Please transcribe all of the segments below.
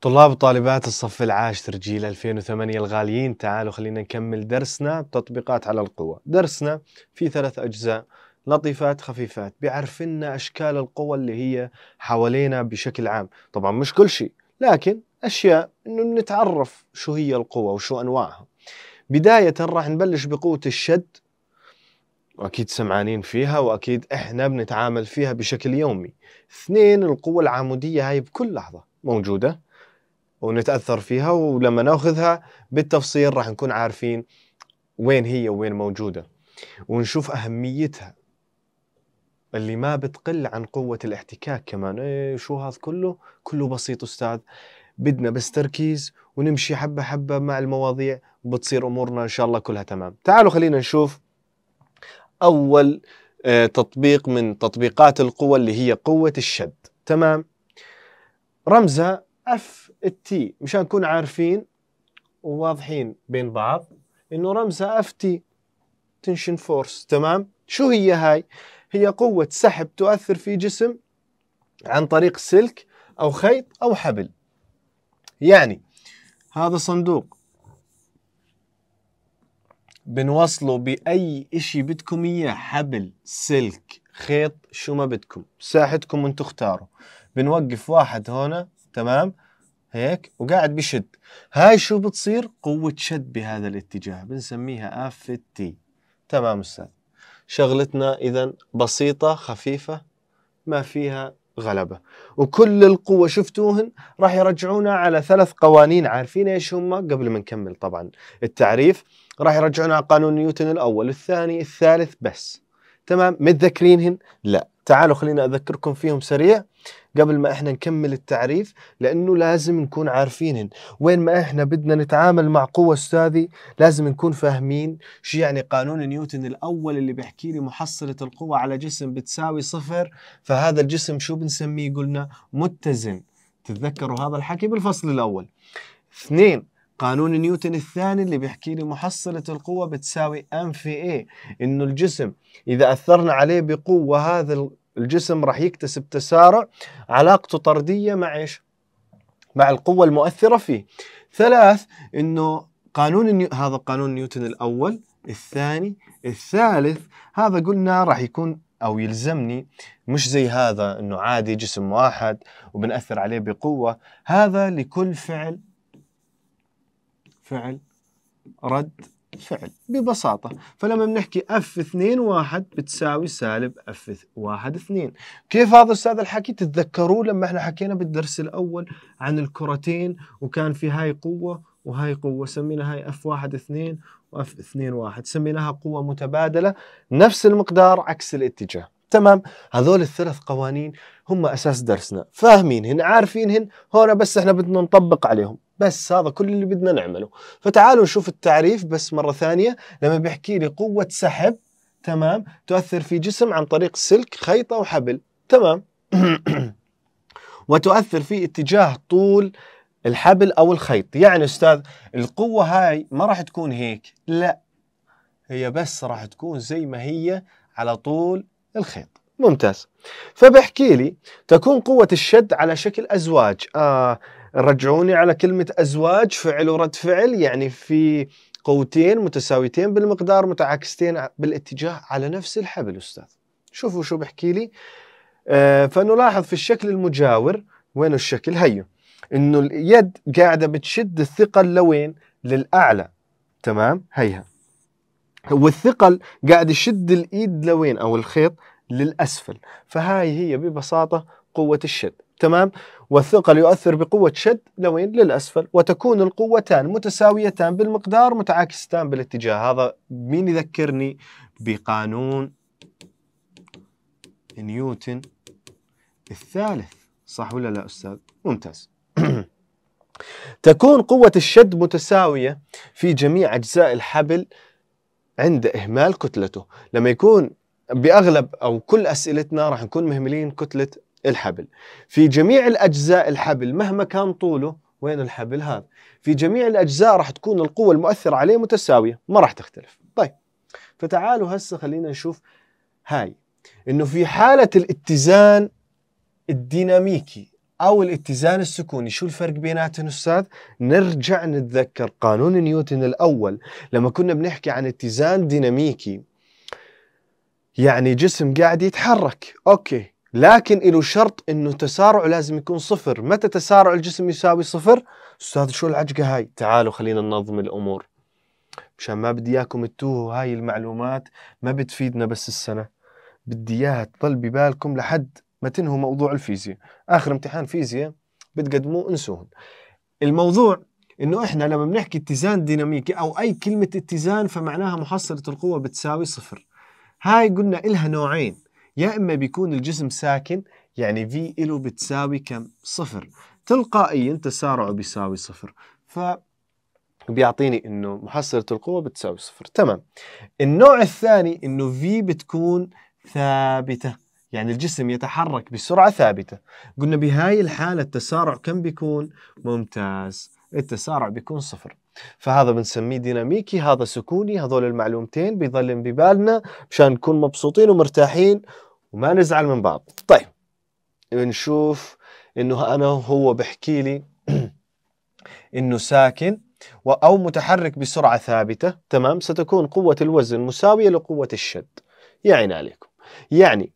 طلاب وطالبات الصف العاشر جيل 2008 الغاليين تعالوا خلينا نكمل درسنا تطبيقات على القوى درسنا في ثلاث أجزاء لطيفات خفيفات بيعرفنا أشكال القوى اللي هي حوالينا بشكل عام طبعا مش كل شيء لكن أشياء إنه نتعرف شو هي القوى وشو أنواعها بداية راح نبلش بقوة الشد واكيد سمعانين فيها واكيد احنا بنتعامل فيها بشكل يومي اثنين القوة العمودية هاي بكل لحظة موجودة ونتأثر فيها ولما ناخذها بالتفصيل راح نكون عارفين وين هي وين موجودة ونشوف أهميتها اللي ما بتقل عن قوة الاحتكاك كمان إيه شو هذا كله كله بسيط أستاذ بدنا بس تركيز ونمشي حبة حبة مع المواضيع وبتصير أمورنا إن شاء الله كلها تمام تعالوا خلينا نشوف أول آه، تطبيق من تطبيقات القوة اللي هي قوة الشد تمام رمزها اف تي مشان نكون عارفين وواضحين بين بعض انه رمزها اف تي تنشن فورس تمام شو هي هاي هي قوة سحب تؤثر في جسم عن طريق سلك او خيط او حبل يعني هذا صندوق بنوصله باي اشي بدكم اياه حبل سلك خيط شو ما بدكم ساحتكم انتم اختاروا بنوقف واحد هنا تمام هيك وقاعد بشد هاي شو بتصير قوة شد بهذا الاتجاه بنسميها اف تي تمام أستاذ شغلتنا إذا بسيطة خفيفة ما فيها غلبة وكل القوة شفتوهن راح يرجعونا على ثلاث قوانين عارفين ايش هم قبل ما نكمل طبعا التعريف راح يرجعونها على قانون نيوتن الاول الثاني الثالث بس تمام متذكرينهن لا تعالوا خلينا اذكركم فيهم سريع قبل ما احنا نكمل التعريف لانه لازم نكون عارفينهن وين ما احنا بدنا نتعامل مع قوة استاذي لازم نكون فاهمين شو يعني قانون نيوتن الاول اللي بيحكي لي محصلة القوة على جسم بتساوي صفر فهذا الجسم شو بنسميه قلنا متزن تتذكروا هذا الحكي بالفصل الاول اثنين قانون نيوتن الثاني اللي بيحكي لي محصلة القوة بتساوي ام في اي انه الجسم اذا اثرنا عليه بقوة هذا الجسم راح يكتسب تسارع علاقته طردية مع ايش؟ مع القوة المؤثرة فيه. ثلاث انه قانون النيو... هذا قانون نيوتن الاول، الثاني، الثالث هذا قلنا راح يكون او يلزمني مش زي هذا انه عادي جسم واحد وبنأثر عليه بقوة، هذا لكل فعل فعل رد فعل ببساطة فلما بنحكي اف 2 1 بتساوي سالب اف 1 2 كيف هذا أستاذ الحكي تتذكروه لما احنا حكينا بالدرس الأول عن الكرتين وكان في هاي قوة وهاي قوة سمينا هاي اف 1 2 واف 2 1 سميناها قوة متبادلة نفس المقدار عكس الاتجاه تمام هذول الثلاث قوانين هم أساس درسنا فاهمينهن عارفينهن هون بس احنا بدنا نطبق عليهم بس هذا كل اللي بدنا نعمله فتعالوا نشوف التعريف بس مرة ثانية لما بيحكي لي قوة سحب تمام تؤثر في جسم عن طريق سلك خيط أو حبل تمام وتؤثر في اتجاه طول الحبل أو الخيط يعني أستاذ القوة هاي ما راح تكون هيك لا هي بس راح تكون زي ما هي على طول الخيط ممتاز فبحكي لي تكون قوة الشد على شكل أزواج آه رجعوني على كلمة أزواج فعل ورد فعل يعني في قوتين متساويتين بالمقدار متعاكستين بالاتجاه على نفس الحبل أستاذ شوفوا شو بحكي لي آه فنلاحظ في الشكل المجاور وين الشكل هيو انه اليد قاعده بتشد الثقل لوين للاعلى تمام هيها والثقل قاعد يشد الايد لوين او الخيط للاسفل فهاي هي ببساطه قوه الشد تمام والثقل يؤثر بقوة شد لوين للأسفل وتكون القوتان متساويتان بالمقدار متعاكستان بالاتجاه هذا مين يذكرني بقانون نيوتن الثالث صح ولا لا أستاذ ممتاز تكون قوة الشد متساوية في جميع أجزاء الحبل عند إهمال كتلته لما يكون باغلب او كل اسئلتنا راح نكون مهملين كتله الحبل في جميع الأجزاء الحبل مهما كان طوله وين الحبل هذا في جميع الأجزاء راح تكون القوة المؤثرة عليه متساوية ما راح تختلف طيب فتعالوا هسه خلينا نشوف هاي انه في حالة الاتزان الديناميكي او الاتزان السكوني شو الفرق بيناتهم استاذ نرجع نتذكر قانون نيوتن الاول لما كنا بنحكي عن اتزان ديناميكي يعني جسم قاعد يتحرك اوكي لكن له شرط انه تسارعه لازم يكون صفر متى تسارع الجسم يساوي صفر استاذ شو العجقه هاي تعالوا خلينا ننظم الامور مشان ما بدي اياكم تتوهوا هاي المعلومات ما بتفيدنا بس السنه بدي اياها تضل ببالكم لحد ما تنهوا موضوع الفيزياء اخر امتحان فيزياء بتقدموه انسوهم الموضوع انه احنا لما بنحكي اتزان ديناميكي او اي كلمه اتزان فمعناها محصله القوه بتساوي صفر هاي قلنا إلها نوعين يا إما بيكون الجسم ساكن يعني في إله بتساوي كم صفر تلقائيا تسارعه بيساوي صفر ف بيعطيني انه محصلة القوة بتساوي صفر تمام النوع الثاني انه في بتكون ثابتة يعني الجسم يتحرك بسرعة ثابتة قلنا بهاي الحالة التسارع كم بيكون ممتاز التسارع بيكون صفر فهذا بنسميه ديناميكي هذا سكوني هذول المعلومتين بيظلن ببالنا مشان نكون مبسوطين ومرتاحين وما نزعل من بعض طيب نشوف انه انا هو بحكي لي انه ساكن أو متحرك بسرعة ثابتة تمام ستكون قوة الوزن مساوية لقوة الشد يعني عليكم يعني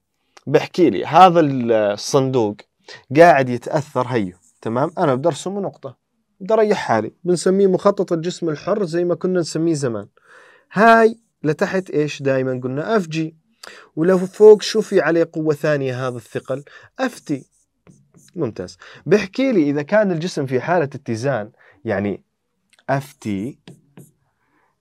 بحكي لي هذا الصندوق قاعد يتأثر هيو تمام أنا بدرسه من نقطة بدي اريح حالي بنسميه مخطط الجسم الحر زي ما كنا نسميه زمان هاي لتحت ايش دائما قلنا اف جي ولو فوق شو في عليه قوه ثانيه هذا الثقل اف تي ممتاز بحكي لي اذا كان الجسم في حاله اتزان يعني اف تي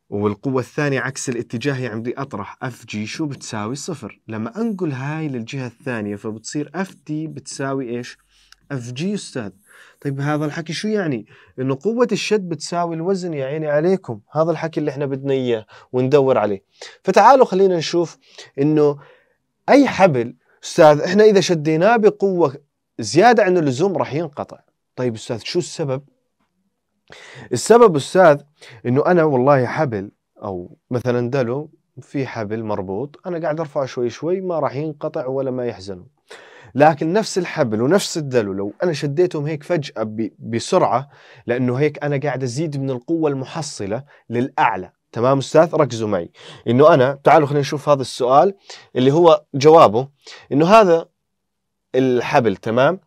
والقوة الثانية عكس الاتجاه يعني بدي أطرح اف جي شو بتساوي صفر لما أنقل هاي للجهة الثانية فبتصير اف تي بتساوي إيش اف جي أستاذ طيب هذا الحكي شو يعني؟ انه قوة الشد بتساوي الوزن يا عيني عليكم، هذا الحكي اللي احنا بدنا اياه وندور عليه. فتعالوا خلينا نشوف انه اي حبل استاذ احنا اذا شديناه بقوة زيادة عن اللزوم راح ينقطع. طيب استاذ شو السبب؟ السبب استاذ انه انا والله حبل او مثلا دلو في حبل مربوط انا قاعد ارفعه شوي شوي ما راح ينقطع ولا ما يحزنه لكن نفس الحبل ونفس الدلو لو انا شديتهم هيك فجاه بسرعه لانه هيك انا قاعد ازيد من القوه المحصله للاعلى تمام استاذ ركزوا معي انه انا تعالوا خلينا نشوف هذا السؤال اللي هو جوابه انه هذا الحبل تمام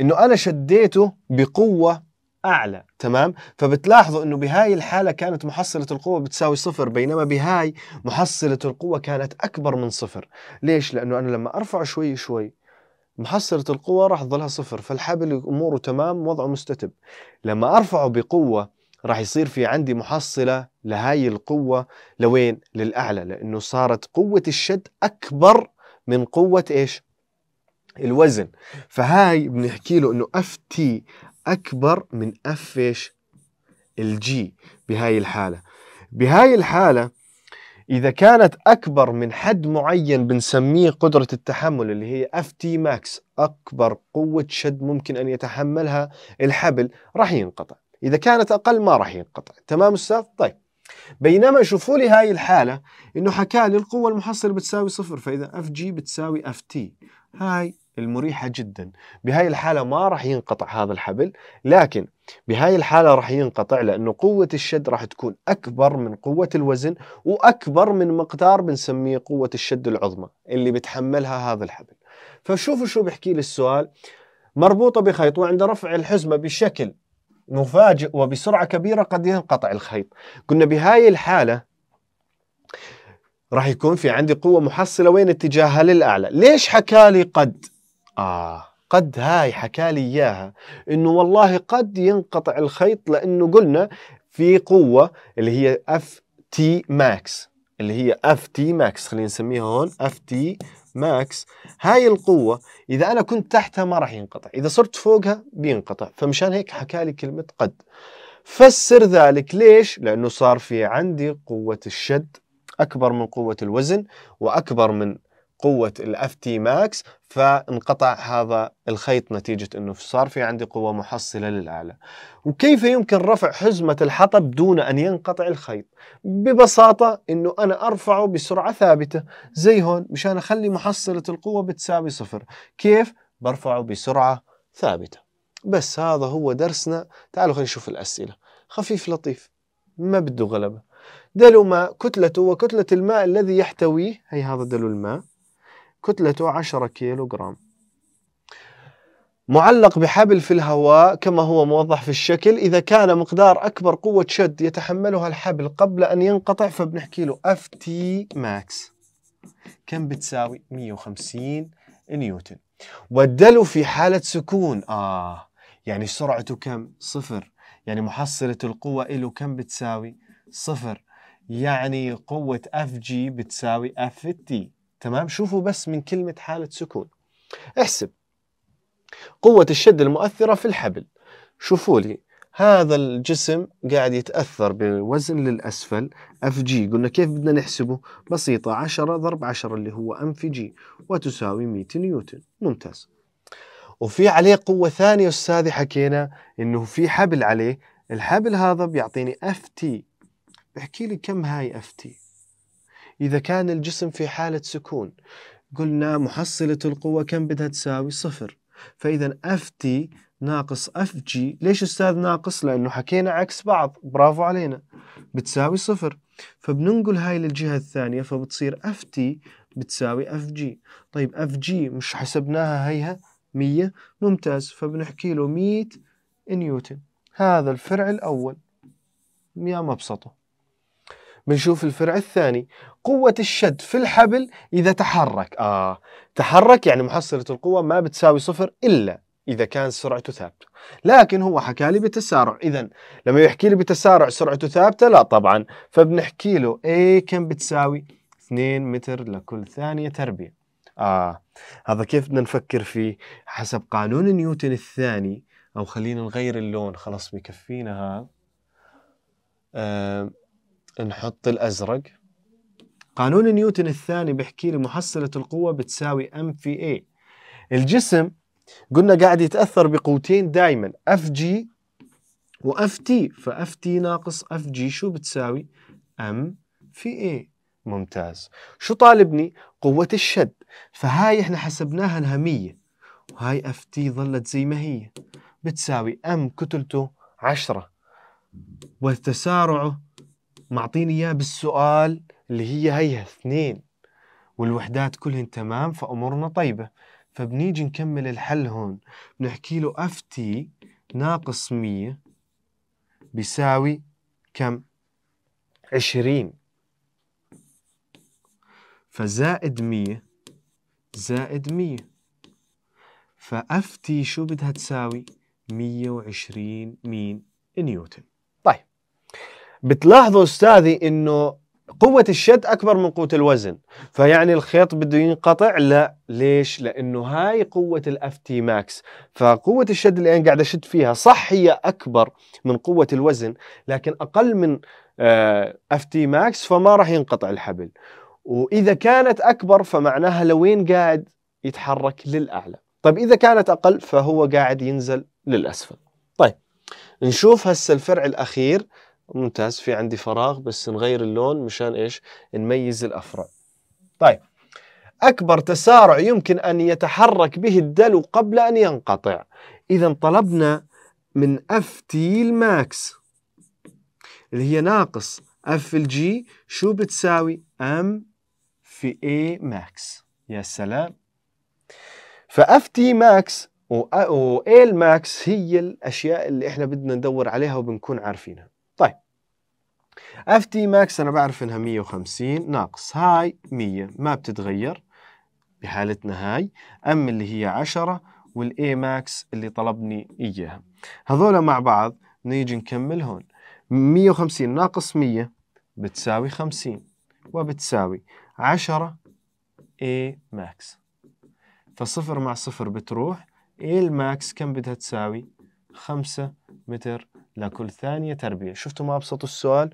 انه انا شديته بقوه اعلى تمام فبتلاحظوا انه بهاي الحاله كانت محصله القوه بتساوي صفر بينما بهاي محصله القوه كانت اكبر من صفر ليش لانه انا لما ارفع شوي شوي محصلة القوة راح تظلها صفر فالحبل أموره تمام وضعه مستتب لما أرفعه بقوة راح يصير في عندي محصلة لهاي القوة لوين للأعلى لأنه صارت قوة الشد أكبر من قوة إيش الوزن فهاي بنحكي له أنه اف تي أكبر من اف إيش الجي بهاي الحالة بهاي الحالة إذا كانت أكبر من حد معين بنسميه قدرة التحمل اللي هي FT max أكبر قوة شد ممكن أن يتحملها الحبل راح ينقطع إذا كانت أقل ما راح ينقطع تمام أستاذ؟ طيب بينما شوفوا لي هاي الحالة إنه حكى لي القوة المحصلة بتساوي صفر فإذا اف جي بتساوي اف تي هاي المريحة جدا بهاي الحالة ما راح ينقطع هذا الحبل لكن بهاي الحالة راح ينقطع لأنه قوة الشد راح تكون أكبر من قوة الوزن وأكبر من مقدار بنسميه قوة الشد العظمى اللي بتحملها هذا الحبل فشوفوا شو بحكي لي السؤال مربوطة بخيط وعند رفع الحزمة بشكل مفاجئ وبسرعة كبيرة قد ينقطع الخيط قلنا بهاي الحالة راح يكون في عندي قوة محصلة وين اتجاهها للأعلى ليش حكى لي قد آه قد هاي حكى لي إياها إنه والله قد ينقطع الخيط لأنه قلنا في قوة اللي هي اف تي ماكس اللي هي اف تي ماكس خلينا نسميها هون اف تي ماكس هاي القوة إذا أنا كنت تحتها ما راح ينقطع إذا صرت فوقها بينقطع فمشان هيك حكى لي كلمة قد فسر ذلك ليش؟ لأنه صار في عندي قوة الشد أكبر من قوة الوزن وأكبر من قوة الاف تي ماكس فانقطع هذا الخيط نتيجة انه صار في عندي قوة محصلة للاعلى. وكيف يمكن رفع حزمة الحطب دون ان ينقطع الخيط؟ ببساطة انه انا ارفعه بسرعة ثابتة زي هون مشان اخلي محصلة القوة بتساوي صفر. كيف؟ برفعه بسرعة ثابتة. بس هذا هو درسنا، تعالوا خلينا نشوف الاسئلة. خفيف لطيف ما بده غلبة. دلو ماء كتلته وكتلة الماء الذي يحتويه هي هذا دلو الماء كتلته 10 كيلو جرام معلق بحبل في الهواء كما هو موضح في الشكل إذا كان مقدار أكبر قوة شد يتحملها الحبل قبل أن ينقطع فبنحكي له FT max كم بتساوي 150 نيوتن والدلو في حالة سكون آه يعني سرعته كم صفر يعني محصلة القوة له كم بتساوي صفر يعني قوة FG بتساوي FT تمام شوفوا بس من كلمة حالة سكون احسب قوة الشد المؤثرة في الحبل شوفوا لي هذا الجسم قاعد يتأثر بالوزن للأسفل اف جي قلنا كيف بدنا نحسبه بسيطة 10 ضرب 10 اللي هو ام في جي وتساوي 100 نيوتن ممتاز وفي عليه قوة ثانية أستاذي حكينا إنه في حبل عليه الحبل هذا بيعطيني اف تي بحكي لي كم هاي اف تي إذا كان الجسم في حالة سكون قلنا محصلة القوة كم بدها تساوي صفر فإذا أفتي ناقص اف جي ليش استاذ ناقص لانه حكينا عكس بعض برافو علينا بتساوي صفر فبننقل هاي للجهه الثانيه فبتصير اف تي بتساوي اف جي طيب اف جي مش حسبناها هيها 100 ممتاز فبنحكي له 100 نيوتن هذا الفرع الاول يا مبسطه بنشوف الفرع الثاني قوة الشد في الحبل إذا تحرك آه تحرك يعني محصلة القوة ما بتساوي صفر إلا إذا كان سرعته ثابتة لكن هو حكى لي بتسارع إذا لما يحكي لي بتسارع سرعته ثابتة لا طبعا فبنحكي له إيه كم بتساوي 2 متر لكل ثانية تربية آه هذا كيف بدنا نفكر فيه حسب قانون نيوتن الثاني أو خلينا نغير اللون خلاص بكفينا هذا آه نحط الأزرق قانون نيوتن الثاني بيحكي لي محصلة القوة بتساوي ام في اي الجسم قلنا قاعد يتأثر بقوتين دائما اف جي واف تي فاف تي ناقص اف جي شو بتساوي ام في اي ممتاز شو طالبني قوة الشد فهاي احنا حسبناها الهمية وهاي اف تي ظلت زي ما هي بتساوي ام كتلته 10 وتسارعه معطيني اياه بالسؤال اللي هي هيها اثنين والوحدات كلهن تمام فأمورنا طيبة فبنيجي نكمل الحل هون بنحكي له اف تي ناقص 100 بيساوي كم؟ 20 فزائد 100 زائد 100 فاف تي شو بدها تساوي؟ 120 مين؟ نيوتن طيب بتلاحظوا استاذي انه قوة الشد أكبر من قوة الوزن فيعني الخيط بده ينقطع لا ليش لأنه هاي قوة الاف تي ماكس فقوة الشد اللي أنا قاعد أشد فيها صح هي أكبر من قوة الوزن لكن أقل من آه، اف تي ماكس فما راح ينقطع الحبل وإذا كانت أكبر فمعناها لوين قاعد يتحرك للأعلى طيب إذا كانت أقل فهو قاعد ينزل للأسفل طيب نشوف هسه الفرع الأخير ممتاز في عندي فراغ بس نغير اللون مشان ايش نميز الافرع طيب اكبر تسارع يمكن ان يتحرك به الدلو قبل ان ينقطع اذا طلبنا من اف تي الماكس اللي هي ناقص اف الجي شو بتساوي ام في اي ماكس يا سلام فاف تي ماكس و ال الماكس هي الاشياء اللي احنا بدنا ندور عليها وبنكون عارفينها طيب اف تي ماكس انا بعرف انها 150 ناقص هاي 100 ما بتتغير بحالتنا هاي ام اللي هي 10 والاي ماكس اللي طلبني اياها هذول مع بعض نيجي نكمل هون 150 ناقص 100 بتساوي 50 وبتساوي 10 اي ماكس فصفر مع صفر بتروح اي الماكس كم بدها تساوي 5 متر لكل ثانية تربية شفتوا ما أبسطوا السؤال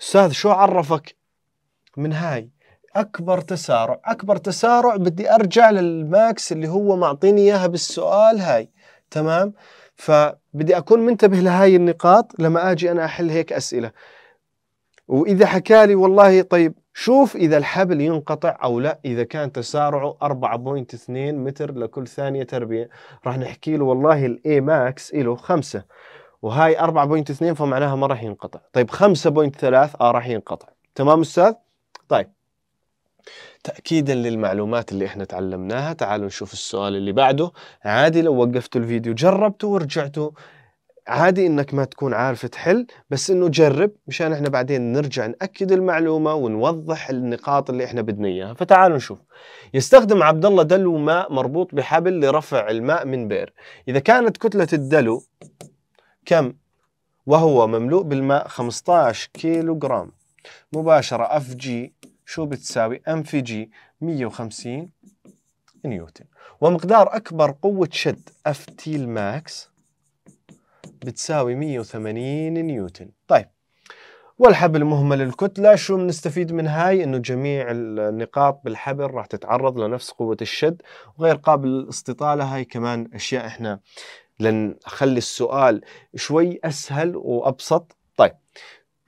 أستاذ شو عرفك من هاي أكبر تسارع أكبر تسارع بدي أرجع للماكس اللي هو معطيني إياها بالسؤال هاي تمام فبدي أكون منتبه لهاي النقاط لما أجي أنا أحل هيك أسئلة وإذا حكالي والله طيب شوف إذا الحبل ينقطع أو لا إذا كان تسارعه 4.2 متر لكل ثانية تربية راح نحكي له والله الأي ماكس إله 5 وهاي 4.2 فمعناها ما راح ينقطع طيب 5.3 اه راح ينقطع تمام استاذ طيب تأكيدا للمعلومات اللي احنا تعلمناها تعالوا نشوف السؤال اللي بعده عادي لو وقفت الفيديو جربته ورجعته عادي انك ما تكون عارف تحل بس انه جرب مشان احنا بعدين نرجع ناكد المعلومه ونوضح النقاط اللي احنا بدنا اياها فتعالوا نشوف يستخدم عبد الله دلو ماء مربوط بحبل لرفع الماء من بئر اذا كانت كتله الدلو كم وهو مملوء بالماء 15 كيلو جرام مباشرة اف جي شو بتساوي ام في جي 150 نيوتن ومقدار أكبر قوة شد اف تي الماكس بتساوي 180 نيوتن طيب والحبل مهمل الكتلة شو بنستفيد من هاي انه جميع النقاط بالحبل راح تتعرض لنفس قوة الشد وغير قابل للاستطالة هاي كمان اشياء احنا لن اخلي السؤال شوي اسهل وابسط طيب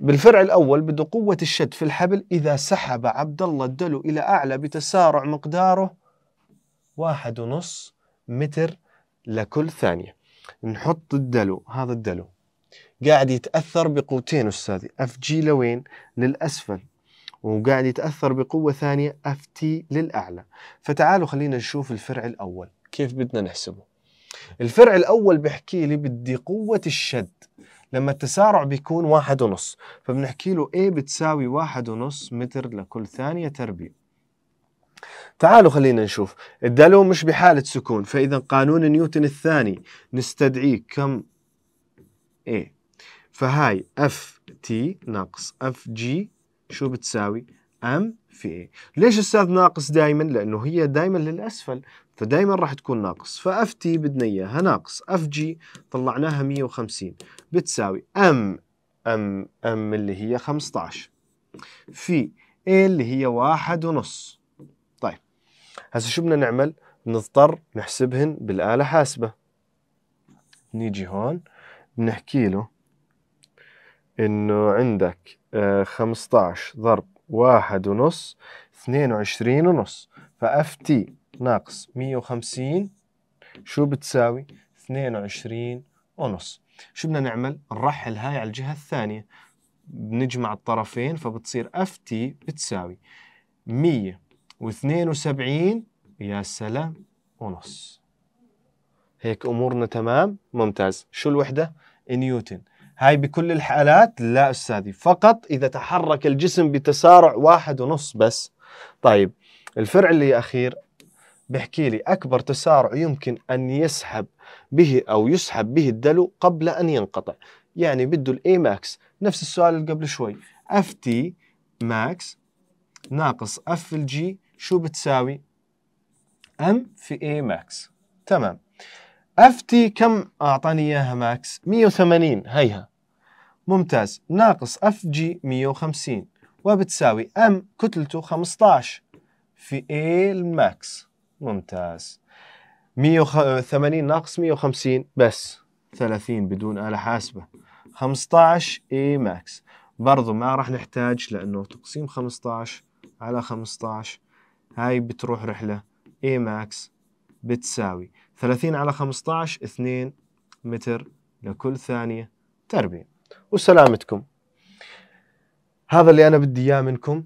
بالفرع الاول بده قوه الشد في الحبل اذا سحب عبد الله الدلو الى اعلى بتسارع مقداره واحد ونص متر لكل ثانيه نحط الدلو هذا الدلو قاعد يتاثر بقوتين استاذي اف جي لوين للاسفل وقاعد يتاثر بقوه ثانيه اف تي للاعلى فتعالوا خلينا نشوف الفرع الاول كيف بدنا نحسبه الفرع الاول بيحكي لي بدي قوه الشد لما التسارع بيكون واحد ونص فبنحكي له A بتساوي واحد ونص متر لكل ثانية تربيع تعالوا خلينا نشوف الدلو مش بحالة سكون فإذا قانون نيوتن الثاني نستدعيه كم A فهاي اف تي ناقص اف جي شو بتساوي ام في A ليش أستاذ ناقص دائما لأنه هي دائما للأسفل فدائما راح تكون ناقص فاف تي بدنا اياها ناقص اف جي طلعناها 150 بتساوي ام ام ام اللي هي 15 في اي اللي هي واحد ونص طيب هسه شو بدنا نعمل نضطر نحسبهن بالآلة حاسبة نيجي هون بنحكي له انه عندك 15 آه، ضرب واحد ونص 22 ونص فاف تي ناقص 150 شو بتساوي 22 ونص شو بدنا نعمل نرحل هاي على الجهة الثانية بنجمع الطرفين فبتصير اف تي بتساوي 172 يا سلام ونص هيك امورنا تمام ممتاز شو الوحدة نيوتن هاي بكل الحالات لا أستاذي فقط إذا تحرك الجسم بتسارع واحد ونص بس طيب الفرع اللي أخير بيحكي لي أكبر تسارع يمكن أن يسحب به أو يسحب به الدلو قبل أن ينقطع يعني بده الاي ماكس نفس السؤال اللي قبل شوي اف تي ماكس ناقص اف الجي شو بتساوي ام في اي ماكس تمام اف تي كم اعطاني اياها ماكس 180 هيها ممتاز ناقص اف جي 150 وبتساوي ام كتلته 15 في اي الماكس ممتاز 180 آه، ناقص 150 بس 30 بدون آلة حاسبة 15 اي ماكس برضو ما راح نحتاج لأنه تقسيم 15 على 15 هاي بتروح رحلة اي ماكس بتساوي 30 على 15 2 متر لكل ثانية تربية وسلامتكم هذا اللي أنا بدي إياه منكم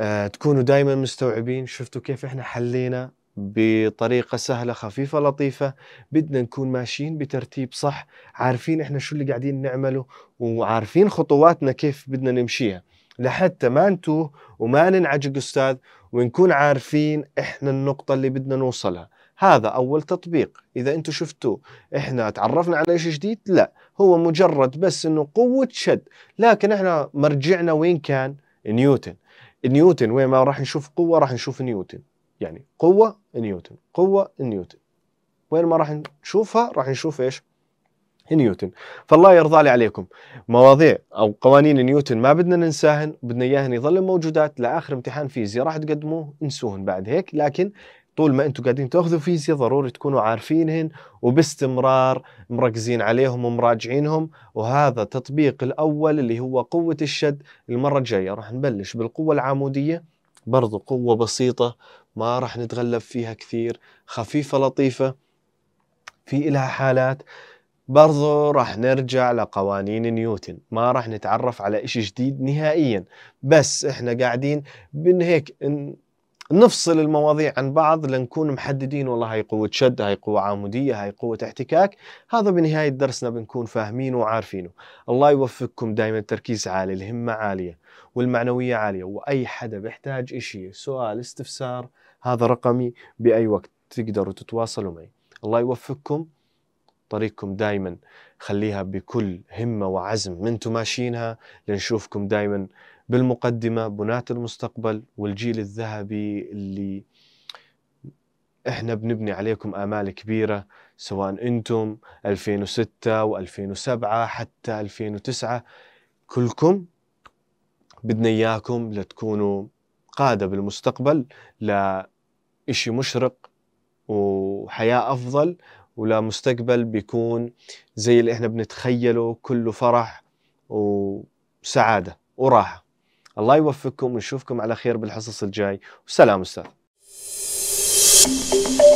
آه تكونوا دائما مستوعبين شفتوا كيف إحنا حلينا بطريقة سهلة خفيفة لطيفة بدنا نكون ماشيين بترتيب صح عارفين إحنا شو اللي قاعدين نعمله وعارفين خطواتنا كيف بدنا نمشيها لحتى ما نتوه وما ننعجق أستاذ ونكون عارفين إحنا النقطة اللي بدنا نوصلها هذا أول تطبيق إذا أنتم شفتوه إحنا تعرفنا على شيء جديد لا هو مجرد بس أنه قوة شد لكن إحنا مرجعنا وين كان نيوتن نيوتن وين ما راح نشوف قوة راح نشوف نيوتن يعني قوة نيوتن قوة نيوتن وين ما راح نشوفها راح نشوف ايش نيوتن فالله يرضى لي عليكم مواضيع او قوانين نيوتن ما بدنا ننساهن بدنا اياهن يظل موجودات لاخر امتحان فيزياء راح تقدموه انسوهن بعد هيك لكن طول ما انتم قاعدين تاخذوا فيزياء ضروري تكونوا عارفينهن وباستمرار مركزين عليهم ومراجعينهم وهذا تطبيق الاول اللي هو قوه الشد المره الجايه راح نبلش بالقوه العموديه برضو قوه بسيطه ما راح نتغلب فيها كثير خفيفة لطيفة في إلها حالات برضو راح نرجع لقوانين نيوتن ما راح نتعرف على إشي جديد نهائيا بس إحنا قاعدين بن هيك نفصل المواضيع عن بعض لنكون محددين والله هاي قوة شد هاي قوة عمودية هاي قوة احتكاك هذا بنهاية درسنا بنكون فاهمين وعارفينه الله يوفقكم دائما التركيز عالي الهمة عالية والمعنوية عالية وأي حدا بيحتاج إشي سؤال استفسار هذا رقمي باي وقت تقدروا تتواصلوا معي الله يوفقكم طريقكم دائما خليها بكل همة وعزم منتم ماشيينها لنشوفكم دائما بالمقدمة بناة المستقبل والجيل الذهبي اللي احنا بنبني عليكم آمال كبيرة سواء انتم 2006 و2007 حتى 2009 كلكم بدنا اياكم لتكونوا قادة بالمستقبل إشي مشرق وحياة أفضل ولا مستقبل بيكون زي اللي إحنا بنتخيله كله فرح وسعادة وراحة الله يوفقكم ونشوفكم على خير بالحصص الجاي والسلام أستاذ